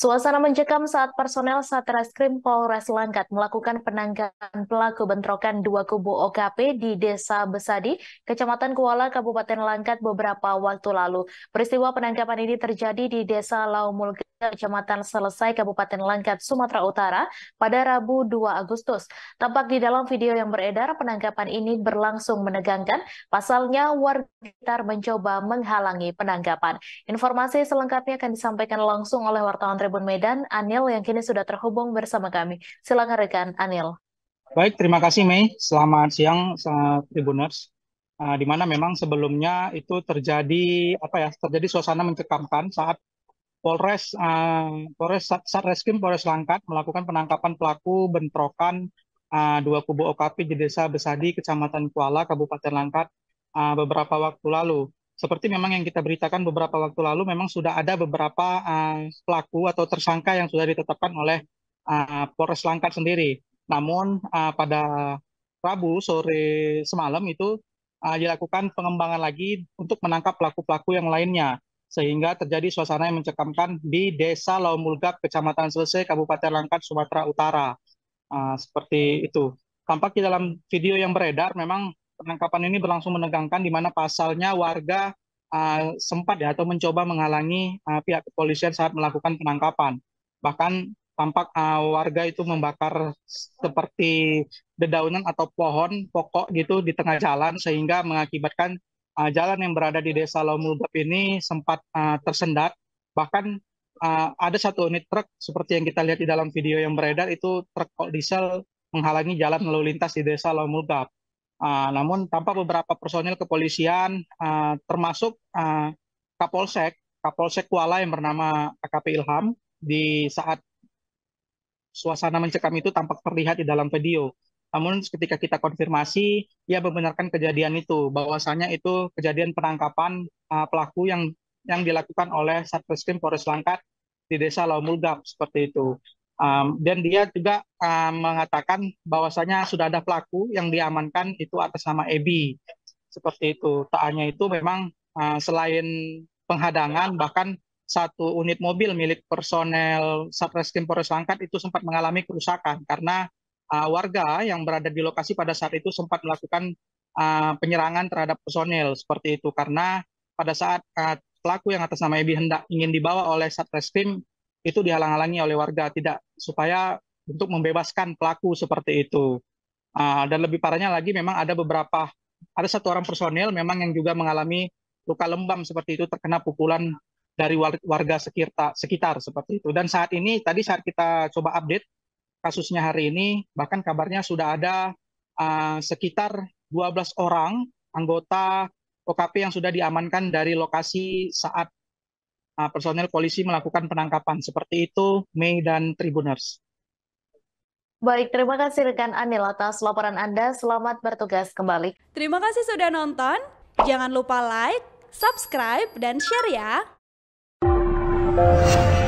Suasana mencekam saat personel Satreskrim Polres Langkat melakukan penangkapan pelaku bentrokan dua kubu OKP di Desa Besadi, Kecamatan Kuala, Kabupaten Langkat beberapa waktu lalu. Peristiwa penangkapan ini terjadi di Desa Laumulga, Kecamatan Selesai, Kabupaten Langkat, Sumatera Utara pada Rabu 2 Agustus. Tampak di dalam video yang beredar, penangkapan ini berlangsung menegangkan, pasalnya warga mencoba menghalangi penangkapan. Informasi selengkapnya akan disampaikan langsung oleh wartawan Tribun Medan, Anil yang kini sudah terhubung bersama kami. Silakan rekan Anil. Baik, terima kasih Mei. Selamat siang Tribuners. Uh, ah, di mana memang sebelumnya itu terjadi apa ya terjadi suasana mencekamkan saat Polres uh, Polres Satreskrim Polres Langkat melakukan penangkapan pelaku bentrokan uh, dua kubu OKP di Desa Besadi, Kecamatan Kuala, Kabupaten Langkat uh, beberapa waktu lalu. Seperti memang yang kita beritakan beberapa waktu lalu, memang sudah ada beberapa uh, pelaku atau tersangka yang sudah ditetapkan oleh uh, Polres Langkat sendiri. Namun uh, pada Rabu sore semalam itu uh, dilakukan pengembangan lagi untuk menangkap pelaku-pelaku yang lainnya sehingga terjadi suasana yang mencekamkan di Desa Laumulgak, Kecamatan Selesai, Kabupaten Langkat, Sumatera Utara. Uh, seperti itu. Tampak di dalam video yang beredar, memang penangkapan ini berlangsung menegangkan di mana pasalnya warga uh, sempat ya atau mencoba menghalangi uh, pihak kepolisian saat melakukan penangkapan. Bahkan tampak uh, warga itu membakar seperti dedaunan atau pohon pokok gitu di tengah jalan sehingga mengakibatkan uh, jalan yang berada di Desa Lomulgap ini sempat uh, tersendat, bahkan uh, ada satu unit truk seperti yang kita lihat di dalam video yang beredar itu truk diesel menghalangi jalan lalu lintas di Desa Lomulgap. Uh, namun tanpa beberapa personil kepolisian uh, termasuk uh, Kapolsek, Kapolsek Kuala yang bernama AKP Ilham di saat suasana mencekam itu tampak terlihat di dalam video. Namun ketika kita konfirmasi, ia membenarkan kejadian itu, bahwasanya itu kejadian penangkapan uh, pelaku yang yang dilakukan oleh Satreskrim Polres Langkat di Desa Laumulgap seperti itu. Um, dan dia juga um, mengatakan bahwasanya sudah ada pelaku yang diamankan itu atas nama Ebi seperti itu. Tak hanya itu memang uh, selain penghadangan bahkan satu unit mobil milik personel Satreskrim Polres Langkat itu sempat mengalami kerusakan karena uh, warga yang berada di lokasi pada saat itu sempat melakukan uh, penyerangan terhadap personil seperti itu karena pada saat uh, pelaku yang atas nama Ebi hendak ingin dibawa oleh Satreskrim itu dihalang-halangi oleh warga tidak supaya untuk membebaskan pelaku seperti itu. Uh, dan lebih parahnya lagi memang ada beberapa ada satu orang personil memang yang juga mengalami luka lembam seperti itu terkena pukulan dari warga sekitar sekitar seperti itu. Dan saat ini tadi saat kita coba update kasusnya hari ini, bahkan kabarnya sudah ada uh, sekitar 12 orang anggota OKP yang sudah diamankan dari lokasi saat uh, eh, personel polisi melakukan penangkapan. Seperti itu, Mei dan Tribuners. Baik, terima kasih rekan Anil atas laporan Anda. Selamat bertugas kembali. Terima kasih sudah nonton. Jangan lupa like, subscribe, dan share ya.